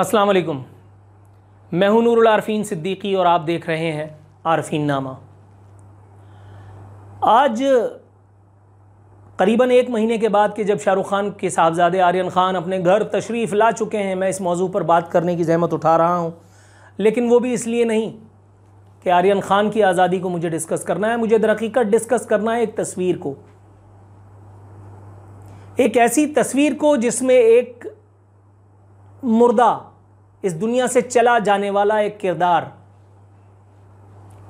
अस्सलाम वालेकुम मैं हूं नूरुल आरफीन सिद्दीकी और आप देख रहे हैं आरफीन नामा आज करीबन एक महीने के बाद कि जब शाहरुख खान के साहबजादे आर्यन खान अपने घर तशरीफ़ ला चुके हैं मैं इस मौजू पर बात करने की जहमत उठा रहा हूँ लेकिन वो भी इसलिए नहीं कि आर्यन खान की आज़ादी को मुझे डिस्कस करना है मुझे दरक़ीक़त डिस्कस करना है एक तस्वीर को एक ऐसी तस्वीर को जिसमें एक मुर्दा इस दुनिया से चला जाने वाला एक किरदार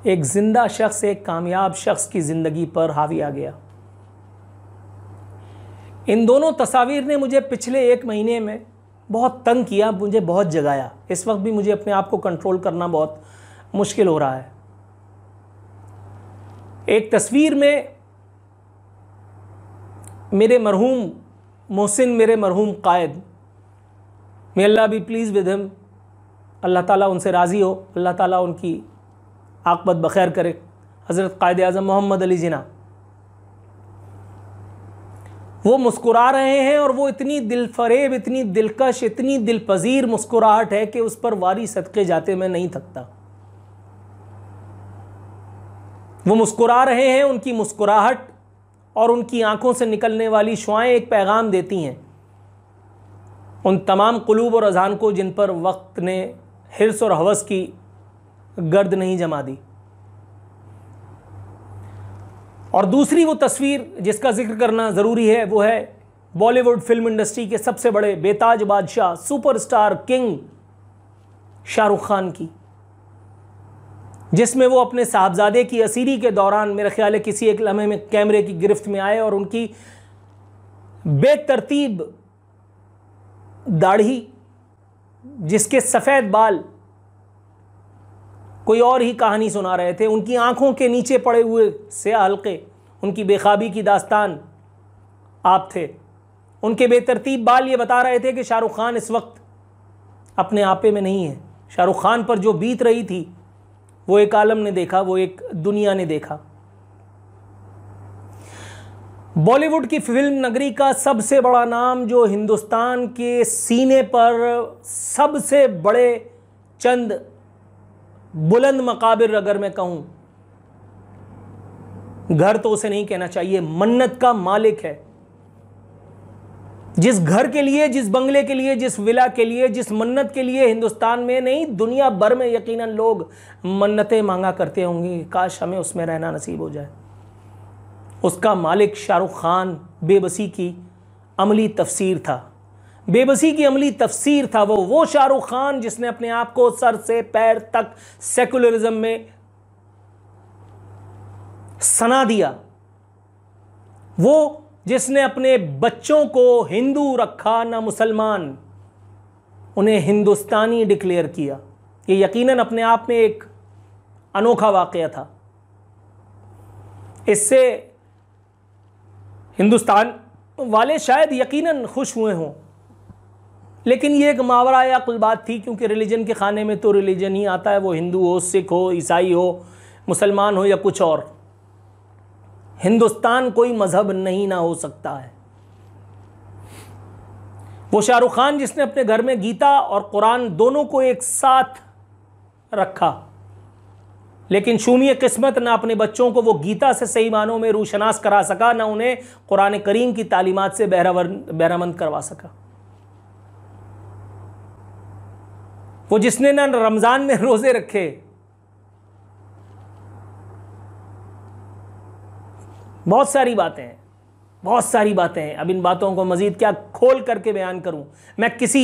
एक जिंदा शख्स एक कामयाब शख्स की ज़िंदगी पर हावी आ गया इन दोनों तस्वीर ने मुझे पिछले एक महीने में बहुत तंग किया मुझे बहुत जगाया इस वक्त भी मुझे अपने आप को कंट्रोल करना बहुत मुश्किल हो रहा है एक तस्वीर में मेरे मरहूम मोहसिन मेरे मरहूम कायद मे अल्लाह भी प्लीज़ विद हिम अल्लाह ताला उनसे राज़ी हो अल्लाह ताला उनकी आकबत बखैर करे हज़रत कायद अज़म मोहम्मद अली जिना वो मुस्कुरा रहे हैं और वो इतनी दिलफरेब इतनी दिलकश इतनी दिलपजीर मुस्कुराहट है कि उस पर वारी सदक़े जाते मैं नहीं थकता वो मुस्कुरा रहे हैं उनकी मुस्कुराहट और उनकी आंखों से निकलने वाली शुआएँ एक पैगाम देती हैं उन तमाम कलूब और अजान को जिन पर वक्त ने हिरस और हवस की गर्द नहीं जमा दी और दूसरी वो तस्वीर जिसका जिक्र करना ज़रूरी है वो है बॉलीवुड फिल्म इंडस्ट्री के सबसे बड़े बेताज बादशाह सुपरस्टार किंग शाहरुख खान की जिसमें वो अपने साहबजादे की असीरी के दौरान मेरा ख्याल है किसी एक लम्हे में कैमरे की गिरफ्त में आए और उनकी बेतरतीब दाढ़ी जिसके सफ़ेद बाल कोई और ही कहानी सुना रहे थे उनकी आंखों के नीचे पड़े हुए से हल्के उनकी बेखाबी की दास्तान आप थे उनके बेतरतीब बाल ये बता रहे थे कि शाहरुख खान इस वक्त अपने आपे में नहीं है शाहरुख खान पर जो बीत रही थी वो एक आलम ने देखा वो एक दुनिया ने देखा बॉलीवुड की फिल्म नगरी का सबसे बड़ा नाम जो हिंदुस्तान के सीने पर सबसे बड़े चंद बुलंद मकाबिर अगर मैं कहूं घर तो उसे नहीं कहना चाहिए मन्नत का मालिक है जिस घर के लिए जिस बंगले के लिए जिस विला के लिए जिस मन्नत के लिए हिंदुस्तान में नहीं दुनिया भर में यकीनन लोग मन्नतें मांगा करते होंगे काश हमें उसमें रहना नसीब हो जाए उसका मालिक शाहरुख खान बेबसी की अमली तफसीर था बेबसी की अमली तफसीर था वो वो शाहरुख खान जिसने अपने आप को सर से पैर तक सेकुलरिज्म में सना दिया वो जिसने अपने बच्चों को हिंदू रखा ना मुसलमान उन्हें हिंदुस्तानी डिक्लेयर किया ये यकीनन अपने आप में एक अनोखा वाक़ था इससे हिंदुस्तान वाले शायद यकीनन खुश हुए हों लेकिन ये एक मावरा या कुल बात थी क्योंकि रिलीजन के खाने में तो रिलीजन ही आता है वो हिंदू हो सिख हो ईसाई हो मुसलमान हो या कुछ और हिंदुस्तान कोई मज़हब नहीं ना हो सकता है वो शाहरुख खान जिसने अपने घर में गीता और कुरान दोनों को एक साथ रखा लेकिन शूमी किस्मत ना अपने बच्चों को वो गीता से सही मानों में रूशनास करा सका ना उन्हें कुरान करीम की तालीमत से बहरावर बहरामंद करवा सका वो जिसने ना रमज़ान में रोज़े रखे बहुत सारी बातें हैं बहुत सारी बातें हैं अब इन बातों को मज़ीद क्या खोल करके बयान करूं मैं किसी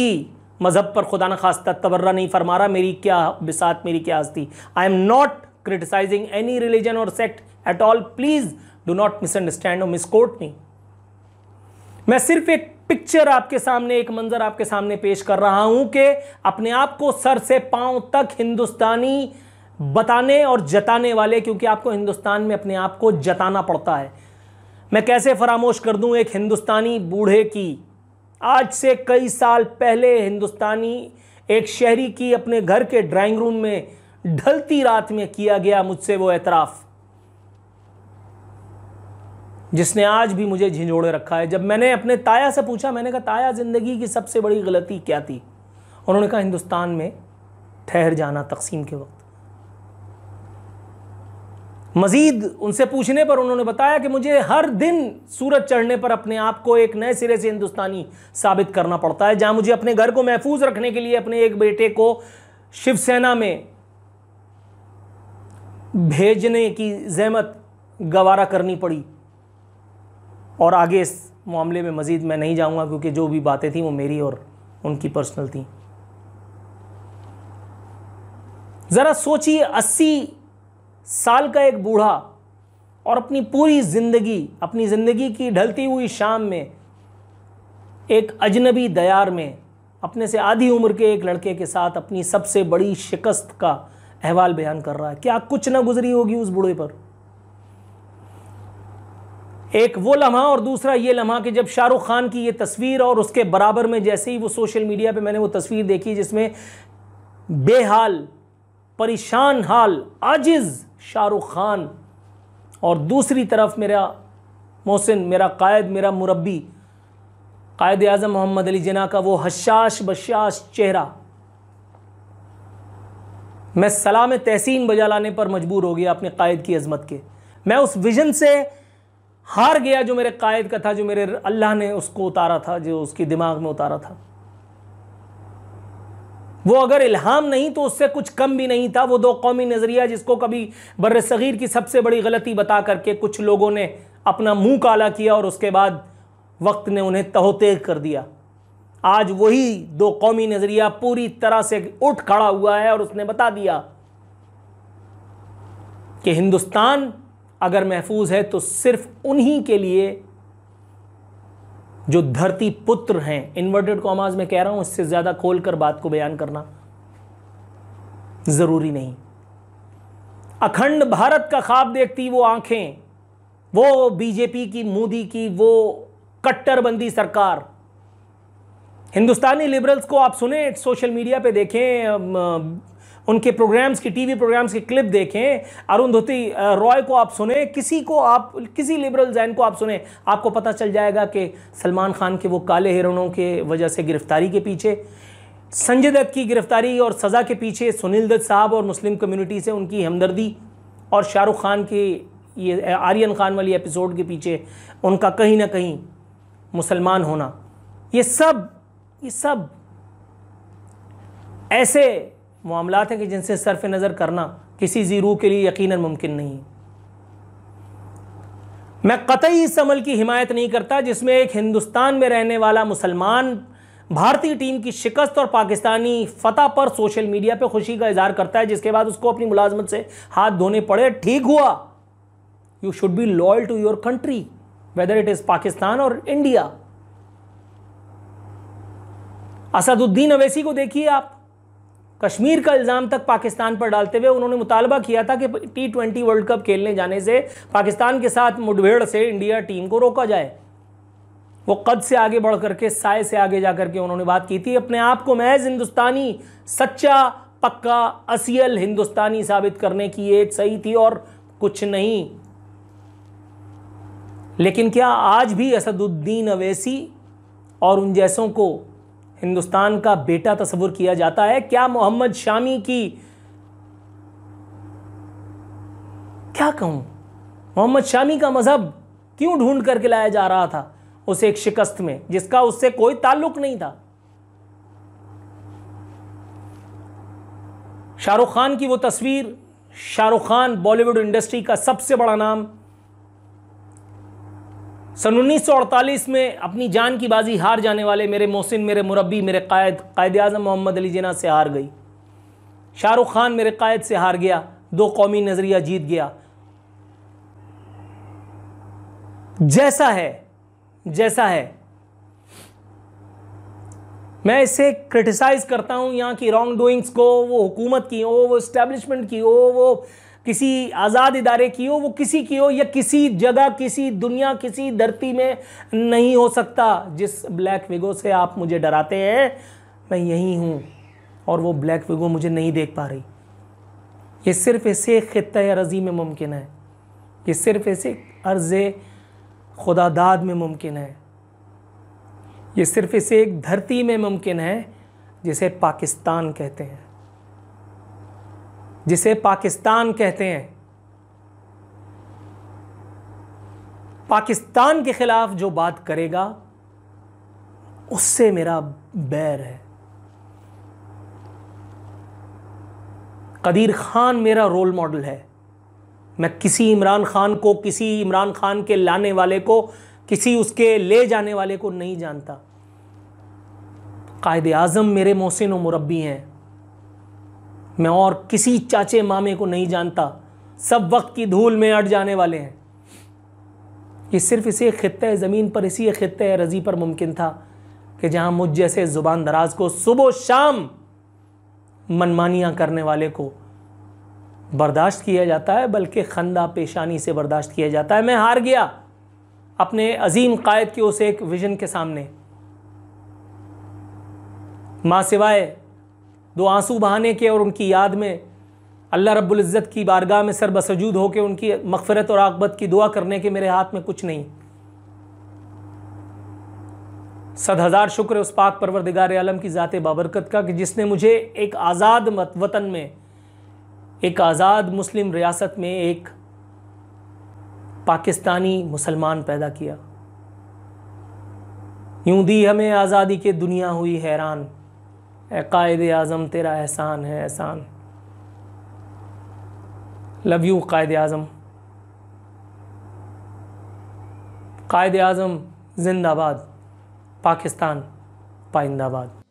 मज़हब पर खुदा न खास्ता तबर्रा नहीं फरमा रहा मेरी क्या बिसात मेरी क्या हस्ती I am not criticizing any religion or sect at all please do not misunderstand or misquote me मैं सिर्फ एक पिक्चर आपके सामने एक मंजर आपके सामने पेश कर रहा हूं कि अपने आप को सर से पांव तक हिंदुस्तानी बताने और जताने वाले क्योंकि आपको हिंदुस्तान में अपने आप को जताना पड़ता है मैं कैसे फरामोश कर दूं एक हिंदुस्तानी बूढ़े की आज से कई साल पहले हिंदुस्तानी एक शहरी की अपने घर के ड्राइंग रूम में ढलती रात में किया गया मुझसे वो एतराफ़ जिसने आज भी मुझे झिझोड़े रखा है जब मैंने अपने ताया से पूछा मैंने कहा ताया ज़िंदगी की सबसे बड़ी गलती क्या थी उन्होंने कहा हिंदुस्तान में ठहर जाना तकसीम के वक्त मज़ीद उनसे पूछने पर उन्होंने बताया कि मुझे हर दिन सूरज चढ़ने पर अपने आप को एक नए सिरे से हिंदुस्तानी साबित करना पड़ता है जहां मुझे अपने घर को महफूज रखने के लिए अपने एक बेटे को शिवसेना में भेजने की जहमत गवारा करनी पड़ी और आगे इस मामले में मज़ीद मैं नहीं जाऊंगा क्योंकि जो भी बातें थी वो मेरी और उनकी पर्सनल थी ज़रा सोचिए अस्सी साल का एक बूढ़ा और अपनी पूरी ज़िंदगी अपनी ज़िंदगी की ढलती हुई शाम में एक अजनबी दयार में अपने से आधी उम्र के एक लड़के के साथ अपनी सबसे बड़ी शिकस्त का अहवाल बयान कर रहा है क्या कुछ ना गुजरी होगी उस बूढ़े पर एक वो लम्हा और दूसरा ये लम्हा कि जब शाहरुख खान की ये तस्वीर और उसके बराबर में जैसे ही वो सोशल मीडिया पे मैंने वो तस्वीर देखी जिसमें बेहाल परेशान हाल आजिज शाहरुख खान और दूसरी तरफ मेरा मोहसिन मेरा कायद मेरा मुरबी कायद अज़म मोहम्मद अली जना का वो हशाश बशाश चेहरा मैं सलाम तहसीन बजा लाने पर मजबूर हो गया अपने कायद की अजमत के मैं उस विजन से हार गया जो मेरे कायद का था जो मेरे अल्लाह ने उसको उतारा था जो उसके दिमाग में उतारा था वो अगर इल्हाम नहीं तो उससे कुछ कम भी नहीं था वो दो कौमी नज़रिया जिसको कभी बर सग़ीर की सबसे बड़ी गलती बता करके कुछ लोगों ने अपना मुंह काला किया और उसके बाद वक्त ने उन्हें तहोतेग कर दिया आज वही दो कौमी नज़रिया पूरी तरह से उठ खड़ा हुआ है और उसने बता दिया कि हिंदुस्तान अगर महफूज है तो सिर्फ उन्हीं के लिए जो धरती पुत्र हैं इन्वर्टेड कॉमाज में कह रहा हूं इससे ज़्यादा खोल कर बात को बयान करना ज़रूरी नहीं अखंड भारत का ख्वाब देखती वो आंखें वो बीजेपी की मोदी की वो कट्टरबंदी सरकार हिंदुस्तानी लिबरल्स को आप सुने सोशल मीडिया पे देखें उनके प्रोग्राम्स की टीवी प्रोग्राम्स के क्लिप देखें अरुण धोती रॉय को आप सुने किसी को आप किसी लिबरल जैन को आप सुने आपको पता चल जाएगा कि सलमान खान के वो काले हिरणों के वजह से गिरफ्तारी के पीछे संजय दत्त की गिरफ्तारी और सज़ा के पीछे सुनील दत्त साहब और मुस्लिम कम्युनिटी से उनकी हमदर्दी और शाहरुख खान के ये आर्यन खान वाली एपिसोड के पीछे उनका कहीं ना कहीं मुसलमान होना ये सब ये सब ऐसे मामला हैं कि जिनसे सरफ नज़र करना किसी ज़ीरू के लिए यकीन मुमकिन नहीं मैं कतई इस अमल की हिमायत नहीं करता जिसमें एक हिंदुस्तान में रहने वाला मुसलमान भारतीय टीम की शिकस्त और पाकिस्तानी फतह पर सोशल मीडिया पर खुशी का इजहार करता है जिसके बाद उसको अपनी मुलाजमत से हाथ धोने पड़े ठीक हुआ you should be loyal to your country whether it is Pakistan और इंडिया असदुद्दीन अवैसी को देखिए आप कश्मीर का इल्ज़ाम तक पाकिस्तान पर डालते हुए उन्होंने मुतालबा किया था कि टी ट्वेंटी वर्ल्ड कप खेलने जाने से पाकिस्तान के साथ मुठभेड़ से इंडिया टीम को रोका जाए वो कद से आगे बढ़ करके साय से आगे जा करके उन्होंने बात की थी अपने आप को महज हिंदुस्तानी सच्चा पक्का असियल हिंदुस्तानी साबित करने की ये सही थी और कुछ नहीं लेकिन क्या आज भी असदुद्दीन अवैसी और उन जैसों को हिंदुस्तान का बेटा तस्वुर किया जाता है क्या मोहम्मद शामी की क्या कहूं मोहम्मद शामी का मज़हब क्यों ढूंढ करके लाया जा रहा था उसे एक शिकस्त में जिसका उससे कोई ताल्लुक नहीं था शाहरुख खान की वो तस्वीर शाहरुख खान बॉलीवुड इंडस्ट्री का सबसे बड़ा नाम सन उन्नीस में अपनी जान की बाजी हार जाने वाले मेरे मोहसिन मेरे मुरबी मेरे कायद कायद अजम मोहम्मद अली जना से हार गई शाहरुख खान मेरे कायद से हार गया दो कौमी नज़रिया जीत गया जैसा है जैसा है मैं इसे क्रिटिसाइज़ करता हूं यहाँ की रॉन्ग डूइंग्स को वो हुकूमत की हो वो इस्टेब्लिशमेंट की हो वो किसी आज़ाद इदारे की हो वो किसी की हो या किसी जगह किसी दुनिया किसी धरती में नहीं हो सकता जिस ब्लैक विगो से आप मुझे डराते हैं मैं यहीं हूँ और वो ब्लैक विगो मुझे नहीं देख पा रही ये सिर्फ ऐसे ख़त्े रजी में मुमकिन है ये सिर्फ ऐसे अर्ज़ खुदादाद में मुमकिन है ये सिर्फ इसे एक धरती में मुमकिन है जिसे पाकिस्तान कहते हैं जिसे पाकिस्तान कहते हैं पाकिस्तान के ख़िलाफ़ जो बात करेगा उससे मेरा बैर है कदीर खान मेरा रोल मॉडल है मैं किसी इमरान खान को किसी इमरान खान के लाने वाले को किसी उसके ले जाने वाले को नहीं जानता कायद आजम मेरे मोहसिन व मुरबी हैं मैं और किसी चाचे मामे को नहीं जानता सब वक्त की धूल में अट जाने वाले हैं ये सिर्फ इसी खत्े ज़मीन पर इसी खत्े रजी पर मुमकिन था कि जहाँ मुझ जैसे ज़ुबान दराज को सुबह शाम मनमानियाँ करने वाले को बर्दाश्त किया जाता है बल्कि खंदा पेशानी से बर्दाश्त किया जाता है मैं हार गया अपने अजीम कायद के उस एक विजन के सामने माँ सिवाय दो आंसू बहाने के और उनकी याद में अल्लाह रब्बुल इज़्ज़त की बारगाह में सर बसजूद होकर उनकी मगफरत और आकबत की दुआ करने के मेरे हाथ में कुछ नहीं सद हज़ार शुक्र उस पाक परवरदिगार आलम की ज़ात बाबरकत का कि जिसने मुझे एक आज़ाद वतन में एक आज़ाद मुस्लिम रियासत में एक पाकिस्तानी मुसलमान पैदा किया यूं दी हमें आज़ादी के दुनिया हुई हैरान कायद आज़म तेरा एहसान है एहसान लव यू कायद आज़म कायद आज़म जिंदाबाद पाकिस्तान पाइंदाबाद